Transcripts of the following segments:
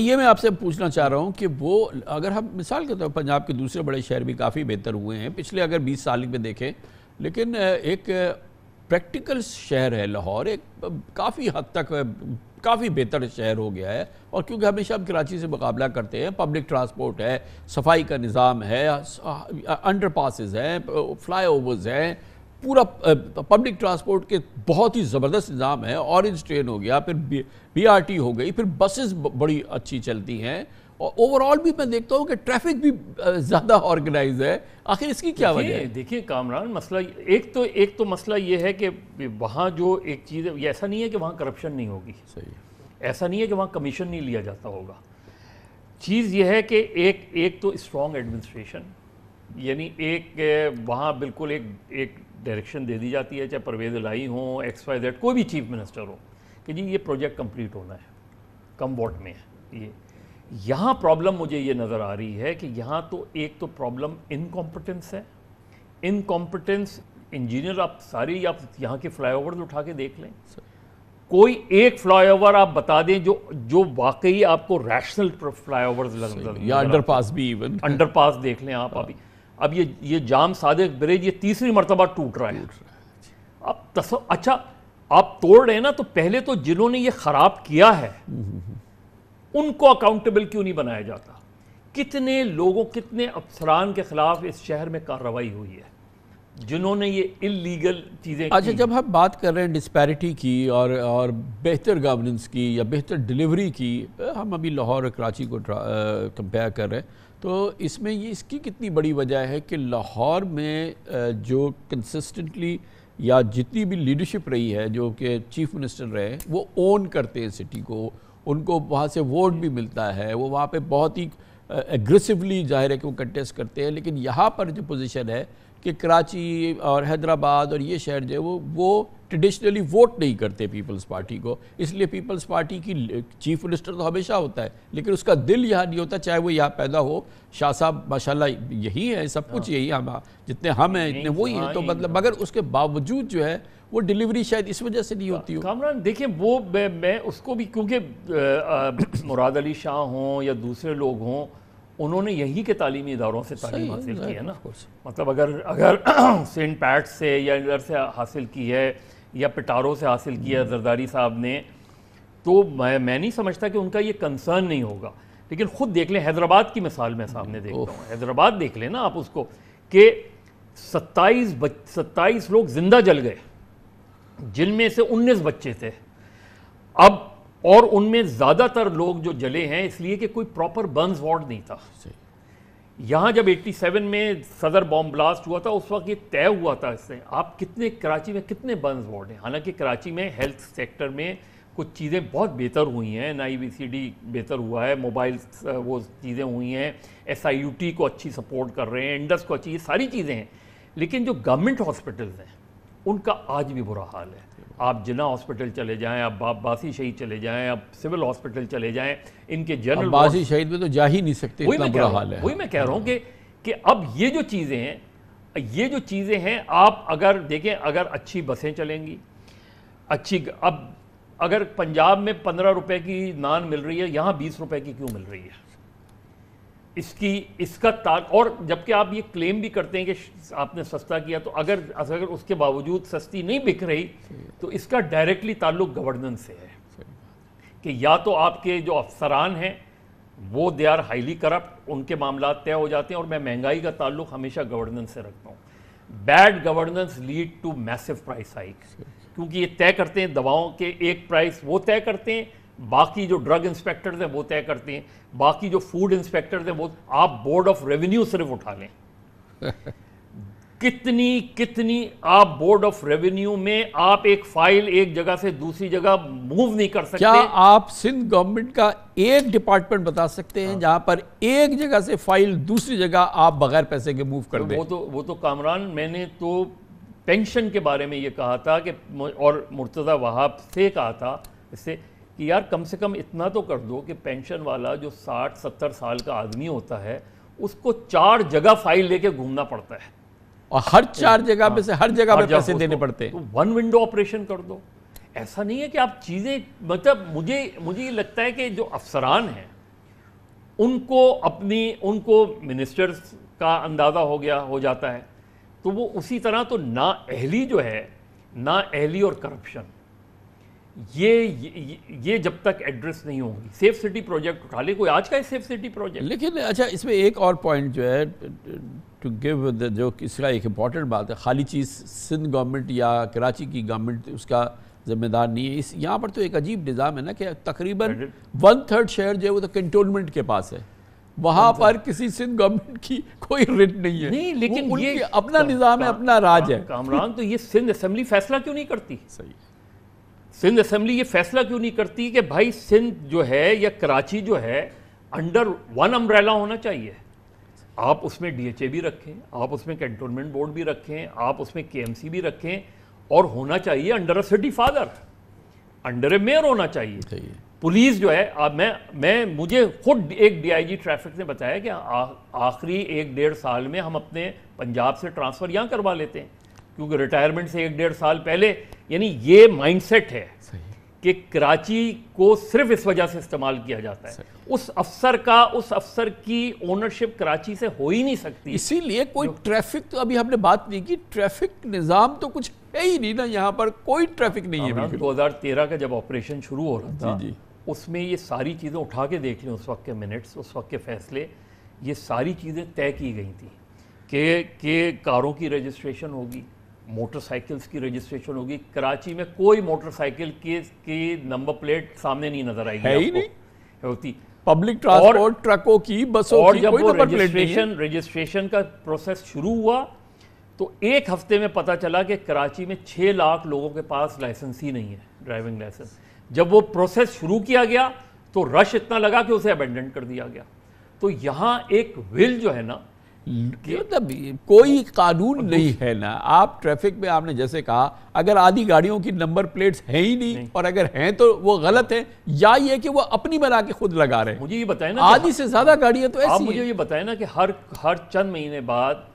ये मैं आपसे पूछना चाह रहा हूँ कि वो अगर हम मिसाल के तौर पर पंजाब के दूसरे बड़े शहर भी काफ़ी बेहतर हुए हैं पिछले अगर 20 साल में देखें लेकिन एक प्रैक्टिकल शहर है लाहौर एक काफ़ी हद तक काफ़ी बेहतर शहर हो गया है और क्योंकि हमेशा हम कराची से मुकाबला करते हैं पब्लिक ट्रांसपोर्ट है सफाई का निज़ाम है अंडर पासिस हैं फ्लाई ओवर्स हैं पूरा पब्लिक ट्रांसपोर्ट के बहुत ही ज़बरदस्त निज़ाम है ऑरेंज ट्रेन हो गया फिर बीआरटी हो गई फिर बसेस बड़ी अच्छी चलती हैं और ओवरऑल भी मैं देखता हूँ कि ट्रैफिक भी ज़्यादा ऑर्गेनाइज है आखिर इसकी क्या वजह है देखिए कामरान मसला एक तो एक तो मसला ये है कि वहाँ जो एक चीज़ है ऐसा नहीं है कि वहाँ करप्शन नहीं होगी सही ऐसा नहीं है कि वहाँ कमीशन नहीं लिया जाता होगा चीज़ यह है कि एक एक तो स्ट्रॉन्ग एडमिनिस्ट्रेशन यानी एक वहाँ बिल्कुल एक एक डायरेक्शन दे दी जाती है चाहे परवेज लाई हो एक्स वाई जेड कोई भी चीफ मिनिस्टर हो कि जी ये प्रोजेक्ट कंप्लीट होना है कम वोट में है ये यहाँ प्रॉब्लम मुझे ये नज़र आ रही है कि यहाँ तो एक तो प्रॉब्लम इनकॉम्पिटेंस है इनकॉम्पिटेंस इंजीनियर आप सारी आप यहाँ के फ्लाईओवर उठा के देख लें कोई एक फ्लाईओवर आप बता दें जो जो वाकई आपको रैशनल फ्लाईओवर या अंडरपास भी इवन अंडरपास देख लें आप हाँ। अभी अब ये ये जाम सादिक ब्रिज ये तीसरी मरतबा टूट रहा है अब अच्छा आप तोड़ रहे हैं ना तो पहले तो जिन्होंने ये ख़राब किया है उनको अकाउंटेबल क्यों नहीं बनाया जाता कितने लोगों कितने अफसरान के ख़िलाफ़ इस शहर में कार्रवाई हुई है जिन्होंने ये इलीगल चीज़ें अच्छा जब हम बात कर रहे हैं डिस्पैरिटी की और और बेहतर गवर्नेंस की या बेहतर डिलीवरी की हम अभी लाहौर और कराची को कंपेयर कर रहे हैं तो इसमें ये इसकी कितनी बड़ी वजह है कि लाहौर में जो कंसिस्टेंटली या जितनी भी लीडरशिप रही है जो कि चीफ मिनिस्टर रहे वो ओन करते हैं सिटी को उनको वहाँ से वोट भी मिलता है वो वहाँ पे बहुत ही एग्रेसिवली जाहिर है कि वो कंटेस्ट करते हैं लेकिन यहाँ पर जो पोजीशन है कि कराची और हैदराबाद और ये शहर जो है वो वो ट्रेडिशनली वोट नहीं करते पीपल्स पार्टी को इसलिए पीपल्स पार्टी की चीफ मिनिस्टर तो हमेशा होता है लेकिन उसका दिल यहाँ नहीं होता चाहे वो यहाँ पैदा हो शाह साहब माशाला यही है सब कुछ हाँ। यही हम जितने हम हैं इतने वही हैं हाँ, तो मतलब तो। मगर उसके बावजूद जो है वो डिलीवरी शायद इस वजह से नहीं हाँ, होती हो कामरान देखिए वो मैं, मैं उसको भी क्योंकि मुराद अली शाह हों या दूसरे लोग हों उन्होंने यही के तालीमी इदारों से तालीम हासिल की है ना मतलब अगर अगर सेंट पैट से या इधर से हासिल की है या पिटारों से हासिल किया हम्म। जरदारी साहब ने तो मैं मैं नहीं समझता कि उनका ये कंसर्न नहीं होगा लेकिन ख़ुद देख लें हैदराबाद की मिसाल मैं सामने देखता हूँ हैदराबाद देख लें ना आप उसको कि सत्ताईस बच सत्ताईस लोग जिंदा जल गए जिनमें से उन्नीस बच्चे थे अब और उनमें ज़्यादातर लोग जो जले हैं इसलिए कि कोई प्रॉपर बर्न्स वार्ड नहीं था यहाँ जब 87 में सदर बॉम्ब ब्लास्ट हुआ था उस वक्त ये तय हुआ था इससे आप कितने कराची में कितने बंस वार्ड हैं हालांकि कराची में हेल्थ सेक्टर में कुछ चीज़ें बहुत बेहतर हुई हैं एन आई बेहतर हुआ है मोबाइल uh, वो चीज़ें हुई हैं एस को अच्छी सपोर्ट कर रहे हैं इंडस को अच्छी ये सारी चीज़ें हैं लेकिन जो गवर्नमेंट हॉस्पिटल्स हैं उनका आज भी बुरा हाल है आप जिना हॉस्पिटल चले जाएं आप बाप बासी शहीद चले जाएं आप सिविल हॉस्पिटल चले जाएं इनके जनरल बासी शहीद में तो जा ही नहीं सकते वही मैं हाल है वही मैं कह रहा हूँ कि कि अब ये जो चीज़ें हैं ये जो चीज़ें हैं आप अगर देखें अगर अच्छी बसें चलेंगी अच्छी अब अगर पंजाब में पंद्रह रुपए की नान मिल रही है यहाँ बीस रुपए की क्यों मिल रही है इसकी इसका तार और जबकि आप ये क्लेम भी करते हैं कि आपने सस्ता किया तो अगर अगर उसके बावजूद सस्ती नहीं बिक रही तो इसका डायरेक्टली ताल्लुक गवर्नेंस से है कि या तो आपके जो अफसरान हैं वो दे आर हाईली करप्ट उनके मामला तय हो जाते हैं और मैं महंगाई का ताल्लुक हमेशा गवर्नेंस से रखता हूँ bad governance lead to massive price hike क्योंकि ये तय करते हैं दवाओं के एक प्राइस वो तय करते हैं बाकी जो ड्रग इंस्पेक्टर्स हैं वो तय करते हैं बाकी जो फूड इंस्पेक्टर्स हैं वो आप बोर्ड ऑफ रेवेन्यू सिर्फ उठा लें कितनी कितनी आप बोर्ड ऑफ रेवेन्यू में आप एक फाइल एक जगह से दूसरी जगह मूव नहीं कर सकते क्या आप सिंध गवर्नमेंट का एक डिपार्टमेंट बता सकते हैं हाँ। जहां पर एक जगह से फाइल दूसरी जगह आप बगैर पैसे के मूव कर तो दें वो तो वो तो कामरान मैंने तो पेंशन के बारे में ये कहा था कि और मुर्तज़ा वहाब से कहा था इससे कि यार कम से कम इतना तो कर दो कि पेंशन वाला जो 60-70 साल का आदमी होता है उसको चार जगह फाइल लेके घूमना पड़ता है और हर चार तो, जगह पे हाँ, से हर जगह पे पैसे देने पड़ते हैं तो वन विंडो ऑपरेशन कर दो ऐसा नहीं है कि आप चीज़ें मतलब मुझे मुझे ये लगता है कि जो अफसरान हैं उनको अपनी उनको मिनिस्टर्स का अंदाज़ा हो गया हो जाता है तो वो उसी तरह तो ना अहली जो है ना अहली और करप्शन ये, ये ये जब तक एड्रेस नहीं होगी सेफ सिटी प्रोजेक्ट उठा ले कोई आज का सेफ सिटी प्रोजेक्ट लेकिन अच्छा इसमें एक और पॉइंट जो है टू गिव द जो इसका एक इम्पॉर्टेंट बात है खाली चीज़ सिंध गवर्नमेंट या कराची की गवर्नमेंट उसका जिम्मेदार नहीं है इस यहाँ पर तो एक अजीब निज़ाम है ना कि तकरीबन वन थर्ड शहर जो है वो तो कंटोनमेंट के पास है वहाँ पर किसी सिंध गवर्नमेंट की कोई रिट नहीं है नहीं लेकिन ये अपना निज़ाम है अपना राज है कामरान तो ये सिंध असम्बली फैसला क्यों नहीं करती सही सिंध असम्बली ये फैसला क्यों नहीं करती कि भाई सिंध जो है या कराची जो है अंडर वन अम्ब्रेला होना चाहिए आप उसमें डीएचए भी रखें आप उसमें कैंटोनमेंट बोर्ड भी रखें आप उसमें केएमसी भी रखें और होना चाहिए under a city father under a mayor होना चाहिए, पुलिस जो है आप मैं मैं मुझे खुद एक डीआईजी ट्रैफिक ने बताया कि आखिरी एक डेढ़ साल में हम अपने पंजाब से ट्रांसफ़र यहाँ करवा लेते हैं क्योंकि रिटायरमेंट से एक डेढ़ साल पहले यानी ये माइंडसेट है कि कराची को सिर्फ इस वजह से इस्तेमाल किया जाता है उस अफसर का उस अफसर की ओनरशिप कराची से हो ही नहीं सकती इसीलिए कोई ट्रैफिक तो अभी हमने बात नहीं की ट्रैफिक निज़ाम तो कुछ है ही नहीं ना यहाँ पर कोई ट्रैफिक नहीं है हाँ, दो हज़ार तेरह का जब ऑपरेशन शुरू हो रहा था उसमें ये सारी चीज़ें उठा के देख लें उस वक्त के मिनट्स उस वक्त के फैसले ये सारी चीज़ें तय की गई थी के कारों की रजिस्ट्रेशन होगी मोटरसाइकिल्स की रजिस्ट्रेशन होगी कराची में कोई मोटरसाइकिल के की नंबर प्लेट सामने नहीं नजर आएगी है ही नहीं होती पब्लिक ट्रांसपोर्ट ट्रकों की बसों और की जब कोई रजिस्ट्रेशन रजिस्ट्रेशन का प्रोसेस शुरू हुआ तो एक हफ्ते में पता चला कि कराची में छः लाख लोगों के पास लाइसेंस ही नहीं है ड्राइविंग लाइसेंस जब वो प्रोसेस शुरू किया गया तो रश इतना लगा कि उसे अबेंडेंट कर दिया गया तो यहाँ एक विल जो है ना मतलब कोई कानून नहीं है ना आप ट्रैफिक में आपने जैसे कहा अगर आधी गाड़ियों की नंबर प्लेट्स है ही नहीं, नहीं। और अगर हैं तो वो गलत है या ये कि वो अपनी बना के खुद लगा रहे हैं मुझे ये बताए ना आधी से ज्यादा गाड़ियां तो ऐसी आप मुझे ये बताए ना कि हर हर चंद महीने बाद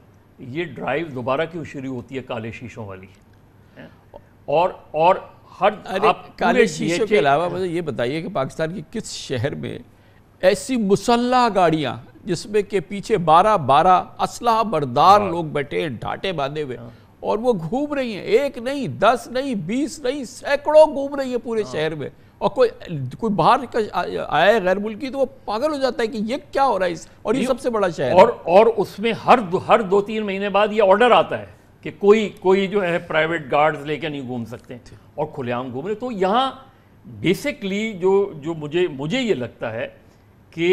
ये ड्राइव दोबारा क्यों शुरू होती है काले शीशों वाली और और हर आप काले शीशों के अलावा मुझे ये बताइए कि पाकिस्तान के किस शहर में ऐसी मुसल्ला गाड़ियां जिसमें के पीछे बारह बारह असलाह बरदार हाँ। लोग बैठे ढाटे बांधे हुए हाँ। और वो घूम रही हैं एक नहीं दस नहीं बीस नहीं सैकड़ों घूम रही है पूरे हाँ। शहर में और कोई कोई बाहर का आया है गैर मुल्की तो वो पागल हो जाता है कि ये क्या हो रहा है इस और ये सबसे बड़ा शहर और और उसमें हर दो, हर दो तीन महीने बाद ये ऑर्डर आता है कि कोई कोई जो है प्राइवेट गार्ड्स लेके नहीं घूम सकते और खुलेआम घूम रहे तो यहाँ बेसिकली जो जो मुझे मुझे ये लगता है कि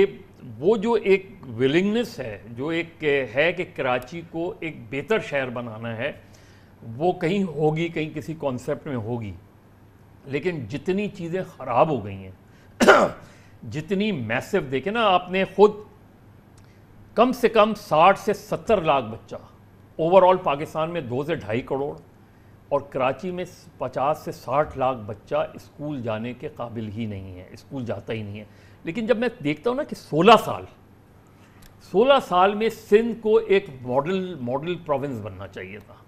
वो जो एक विलिंगनेस है जो एक है कि कराची को एक बेहतर शहर बनाना है वो कहीं होगी कहीं किसी कॉन्सेप्ट में होगी लेकिन जितनी चीज़ें ख़राब हो गई हैं जितनी मैसिव देखे ना आपने खुद कम से कम 60 से 70 लाख बच्चा ओवरऑल पाकिस्तान में दो से ढाई करोड़ और कराची में 50 से 60 लाख बच्चा स्कूल जाने के काबिल ही नहीं है स्कूल जाता ही नहीं है लेकिन जब मैं देखता हूँ ना कि 16 साल 16 साल में सिंध को एक मॉडल मॉडल प्रोविंस बनना चाहिए था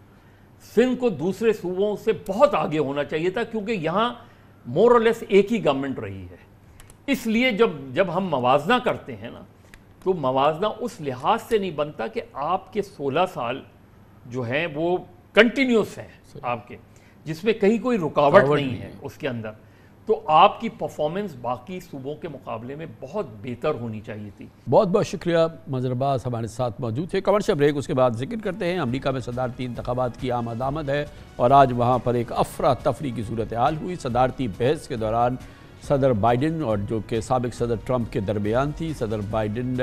सिंध को दूसरे सूबों से बहुत आगे होना चाहिए था क्योंकि यहाँ मोर और लेस एक ही गवर्नमेंट रही है इसलिए जब जब हम मवाजना करते हैं ना तो मवाजना उस लिहाज से नहीं बनता कि आपके 16 साल जो हैं वो कंटिन्यूस हैं आपके जिसमें कहीं कोई रुकावट नहीं है उसके अंदर तो आपकी परफॉर्मेंस बाकी सूबों के मुकाबले में बहुत बेहतर होनी चाहिए थी बहुत बहुत शुक्रिया मजरबाज हमारे साथ मौजूद थे कमर्शल ब्रेक उसके बाद जिक्र करते हैं अमरीका में सदारती इंतबात की आमद आमद है और आज वहाँ पर एक अफरा तफरी की सूरत हाल हुई सदारती बहस के दौरान सदर बाइडन और जो कि सबक सदर ट्रंप के दरमियान थी सदर बाइडन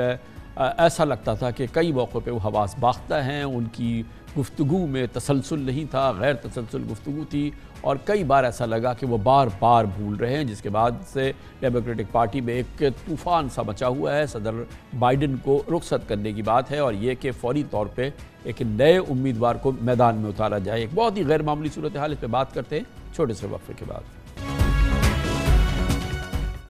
ऐसा लगता था कि कई मौक़ों पर वो हवास बाख्ता हैं उनकी गुफ्तु में तसलसल नहीं था गैर तसलसल गुफ्तु थी और कई बार ऐसा लगा कि वो बार बार भूल रहे हैं जिसके बाद से डेमोक्रेटिक पार्टी में एक तूफान सा बचा हुआ है सदर बाइडन को रुखसत करने की बात है और ये कि फौरी तौर पर एक नए उम्मीदवार को मैदान में उतारा जाए एक बहुत ही गैर मामूली सूरत हाल इस पर बात करते हैं छोटे से वक्फे के बाद